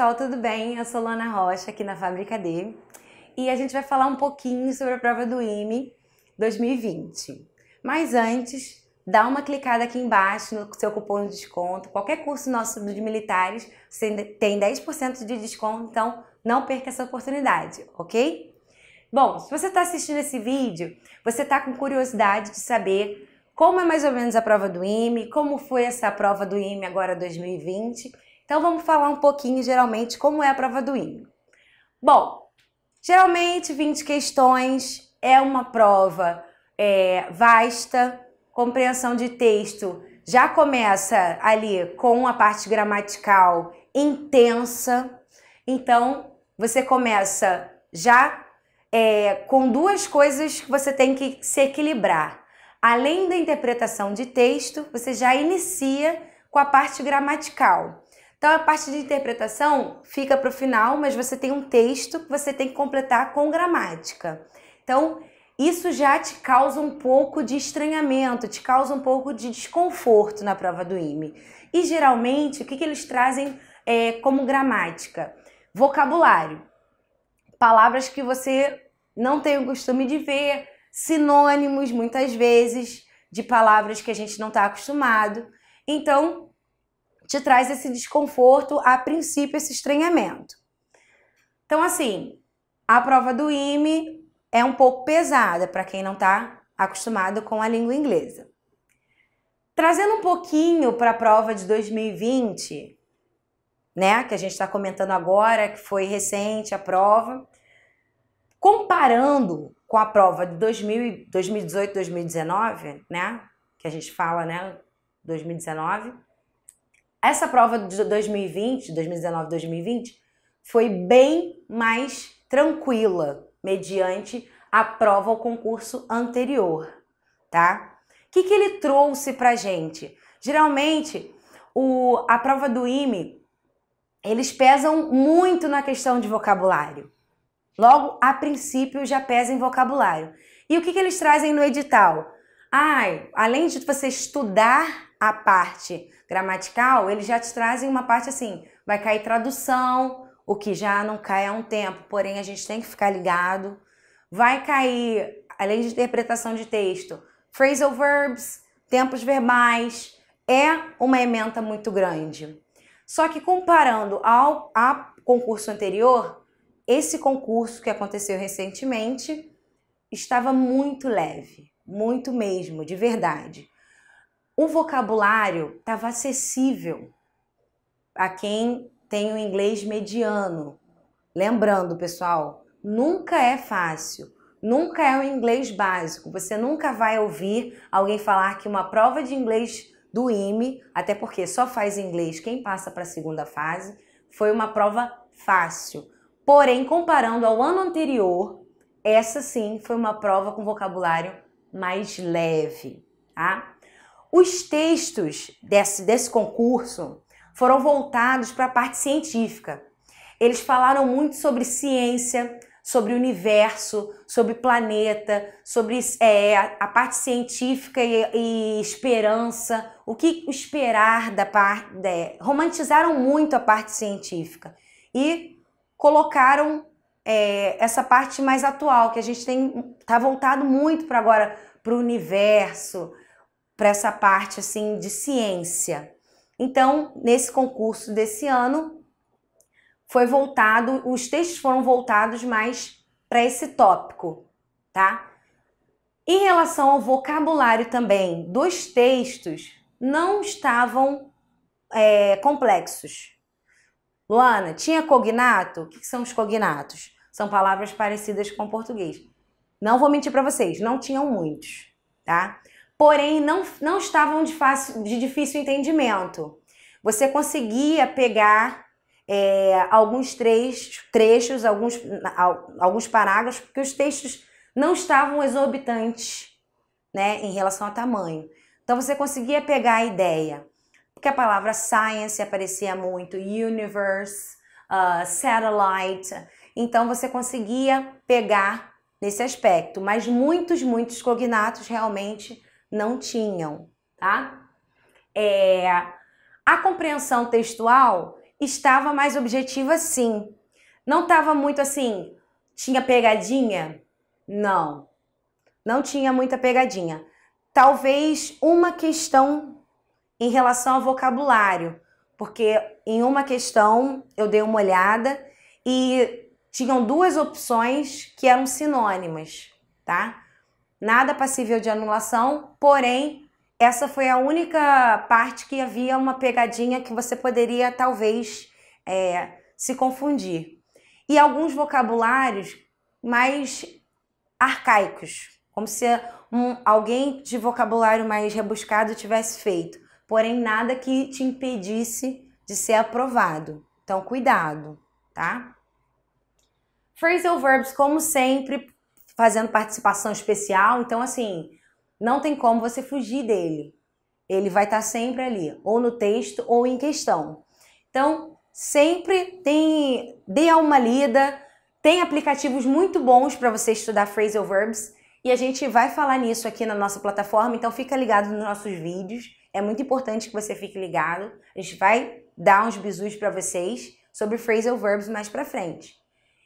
pessoal, tudo bem? Eu sou Lana Rocha, aqui na Fábrica D, e a gente vai falar um pouquinho sobre a prova do IME 2020. Mas antes, dá uma clicada aqui embaixo no seu cupom de desconto. Qualquer curso nosso de militares você tem 10% de desconto, então não perca essa oportunidade, ok? Bom, se você está assistindo esse vídeo, você está com curiosidade de saber como é mais ou menos a prova do IME, como foi essa prova do IME agora 2020 então vamos falar um pouquinho geralmente como é a prova do IME. Bom, geralmente 20 questões é uma prova é, vasta, compreensão de texto já começa ali com a parte gramatical intensa. Então você começa já é, com duas coisas que você tem que se equilibrar. Além da interpretação de texto, você já inicia com a parte gramatical. Então a parte de interpretação fica para o final, mas você tem um texto que você tem que completar com gramática. Então isso já te causa um pouco de estranhamento, te causa um pouco de desconforto na prova do IME. E geralmente o que, que eles trazem é, como gramática? Vocabulário. Palavras que você não tem o costume de ver, sinônimos muitas vezes de palavras que a gente não está acostumado. Então, te traz esse desconforto a princípio, esse estranhamento. Então, assim, a prova do IME é um pouco pesada para quem não está acostumado com a língua inglesa. Trazendo um pouquinho para a prova de 2020, né, que a gente está comentando agora, que foi recente a prova, comparando com a prova de 2018, 2019, né, que a gente fala, né, 2019 essa prova de 2020, 2019, 2020, foi bem mais tranquila mediante a prova ao concurso anterior, tá? O que, que ele trouxe pra gente? Geralmente, o, a prova do IME, eles pesam muito na questão de vocabulário. Logo, a princípio, já pesa em vocabulário. E o que, que eles trazem no edital? Ai, além de você estudar a parte gramatical, eles já te trazem uma parte assim, vai cair tradução, o que já não cai há um tempo, porém a gente tem que ficar ligado. Vai cair, além de interpretação de texto, phrasal verbs, tempos verbais, é uma ementa muito grande. Só que comparando ao a concurso anterior, esse concurso que aconteceu recentemente estava muito leve, muito mesmo, de verdade o vocabulário estava acessível a quem tem o inglês mediano. Lembrando, pessoal, nunca é fácil, nunca é o inglês básico. Você nunca vai ouvir alguém falar que uma prova de inglês do IME, até porque só faz inglês quem passa para a segunda fase, foi uma prova fácil. Porém, comparando ao ano anterior, essa sim foi uma prova com vocabulário mais leve, tá? Os textos desse, desse concurso foram voltados para a parte científica. Eles falaram muito sobre ciência, sobre universo, sobre planeta, sobre é, a parte científica e, e, esperança, o que esperar da parte. É, romantizaram muito a parte científica e colocaram é, essa parte mais atual, que a gente tem. está voltado muito para agora para o universo, para essa parte assim de ciência. Então, nesse concurso desse ano, foi voltado, os textos foram voltados mais para esse tópico, tá? Em relação ao vocabulário também, dos textos não estavam é, complexos. Luana, tinha cognato? O que são os cognatos? São palavras parecidas com o português. Não vou mentir para vocês, não tinham muitos, tá? porém não, não estavam de, fácil, de difícil entendimento. Você conseguia pegar é, alguns trechos, trechos alguns, alguns parágrafos, porque os textos não estavam exorbitantes né, em relação ao tamanho. Então você conseguia pegar a ideia, porque a palavra science aparecia muito, universe, uh, satellite. Então você conseguia pegar nesse aspecto, mas muitos, muitos cognatos realmente não tinham, tá? É, a compreensão textual estava mais objetiva, sim. Não estava muito assim, tinha pegadinha? Não, não tinha muita pegadinha. Talvez uma questão em relação ao vocabulário, porque em uma questão eu dei uma olhada e tinham duas opções que eram sinônimas, tá? nada passível de anulação, porém, essa foi a única parte que havia uma pegadinha que você poderia talvez é, se confundir. E alguns vocabulários mais arcaicos, como se um, alguém de vocabulário mais rebuscado tivesse feito, porém nada que te impedisse de ser aprovado. Então, cuidado, tá? Phrasal verbs, como sempre, fazendo participação especial. Então, assim, não tem como você fugir dele. Ele vai estar tá sempre ali, ou no texto ou em questão. Então, sempre tem, dê uma lida, tem aplicativos muito bons para você estudar phrasal verbs e a gente vai falar nisso aqui na nossa plataforma, então fica ligado nos nossos vídeos. É muito importante que você fique ligado. A gente vai dar uns bisus para vocês sobre phrasal verbs mais para frente.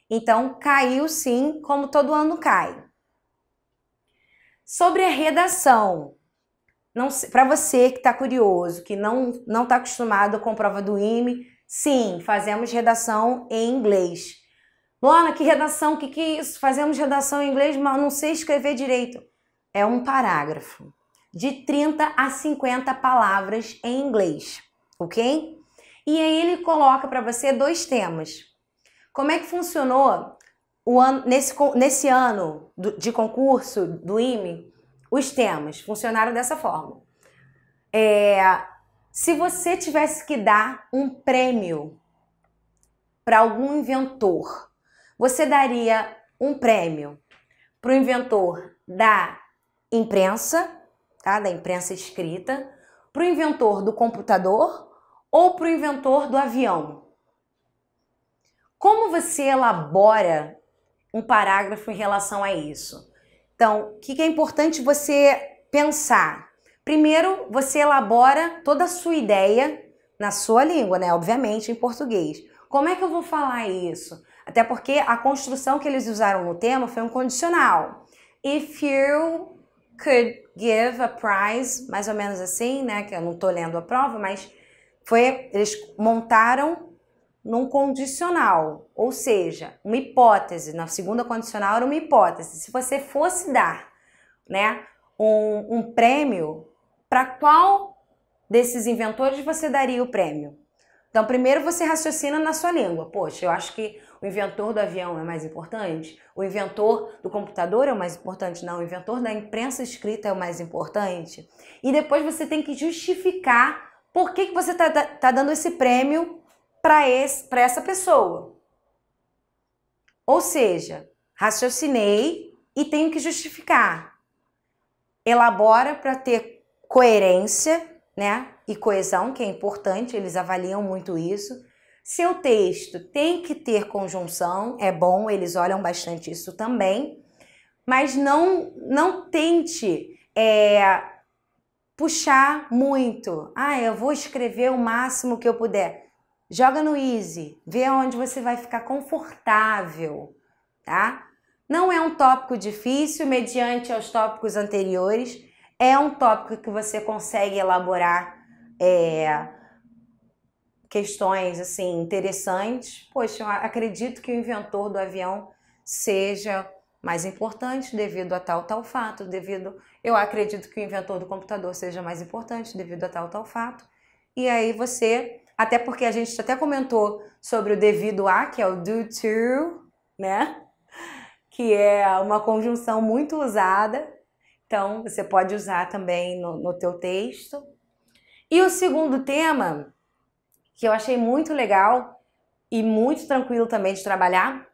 Então, caiu sim, como todo ano cai. Sobre a redação, para você que está curioso, que não não está acostumado com prova do IME, sim, fazemos redação em inglês. Luana, que redação? O que, que é isso? Fazemos redação em inglês, mas não sei escrever direito. É um parágrafo de 30 a 50 palavras em inglês, ok? E aí ele coloca para você dois temas. Como é que funcionou ano, nesse, nesse, ano do, de concurso do IME? Os temas funcionaram dessa forma. É, se você tivesse que dar um prêmio para algum inventor, você daria um prêmio para o inventor da imprensa, tá? da imprensa escrita, para o inventor do computador ou para o inventor do avião? Como você elabora um parágrafo em relação a isso? Então, o que é importante você pensar? Primeiro, você elabora toda a sua ideia na sua língua, né? Obviamente, em português. Como é que eu vou falar isso? Até porque a construção que eles usaram no tema foi um condicional. If you could give a prize, mais ou menos assim, né? Que eu não tô lendo a prova, mas foi. Eles montaram num condicional, ou seja, uma hipótese. Na segunda condicional era uma hipótese. Se você fosse dar, né, um, um prêmio, para qual desses inventores você daria o prêmio? Então, primeiro você raciocina na sua língua. Poxa, eu acho que o inventor do avião é mais importante, o inventor do computador é o mais importante, não, o inventor da imprensa escrita é o mais importante. E depois você tem que justificar por que, que você está tá, tá dando esse prêmio para essa pessoa. Ou seja, raciocinei e tenho que justificar. Elabora para ter coerência, né? E coesão, que é importante, eles avaliam muito isso. Seu texto tem que ter conjunção, é bom, eles olham bastante isso também, mas não, não tente é, puxar muito. Ah, eu vou escrever o máximo que eu puder. Joga no easy, vê onde você vai ficar confortável, tá? Não é um tópico difícil mediante aos tópicos anteriores, é um tópico que você consegue elaborar é, questões assim interessantes. Poxa, eu acredito que o inventor do avião seja mais importante devido a tal tal fato, devido eu acredito que o inventor do computador seja mais importante devido a tal tal fato. E aí você até porque a gente até comentou sobre o devido a, que é o do to, né? Que é uma conjunção muito usada. Então, você pode usar também no, no teu texto. E o segundo tema, que eu achei muito legal e muito tranquilo também de trabalhar,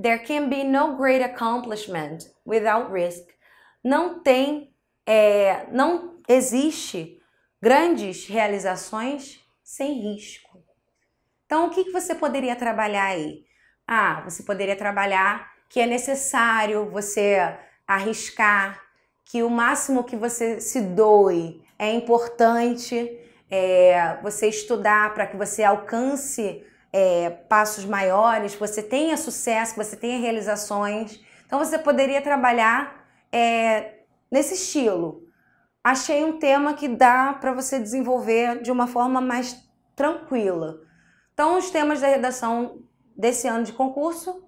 there can be no great accomplishment without risk. Não tem, é, não existe grandes realizações sem risco. Então, o que, que você poderia trabalhar aí? Ah, você poderia trabalhar que é necessário você arriscar, que o máximo que você se doe é importante é, você estudar para que você alcance é, passos maiores, você tenha sucesso, você tenha realizações. Então, você poderia trabalhar é, nesse estilo, achei um tema que dá para você desenvolver de uma forma mais tranquila. Então, os temas da redação desse ano de concurso,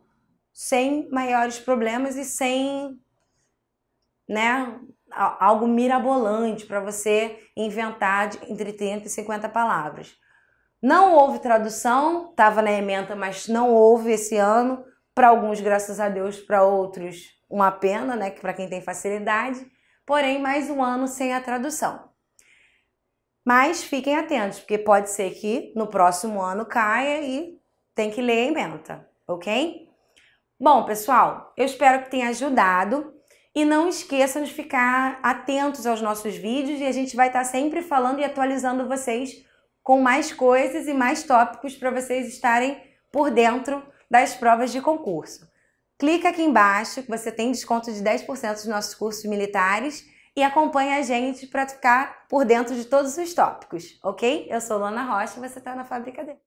sem maiores problemas e sem né, algo mirabolante para você inventar entre 30 e 50 palavras. Não houve tradução, estava na ementa, mas não houve esse ano. Para alguns, graças a Deus, para outros, uma pena, né? Para quem tem facilidade porém mais um ano sem a tradução. Mas fiquem atentos, porque pode ser que no próximo ano caia e tem que ler a emenda, ok? Bom, pessoal, eu espero que tenha ajudado e não esqueçam de ficar atentos aos nossos vídeos e a gente vai estar sempre falando e atualizando vocês com mais coisas e mais tópicos para vocês estarem por dentro das provas de concurso. Clica aqui embaixo que você tem desconto de 10% dos nossos cursos militares e acompanha a gente para ficar por dentro de todos os tópicos, ok? Eu sou Lana Rocha e você está na Fábrica D.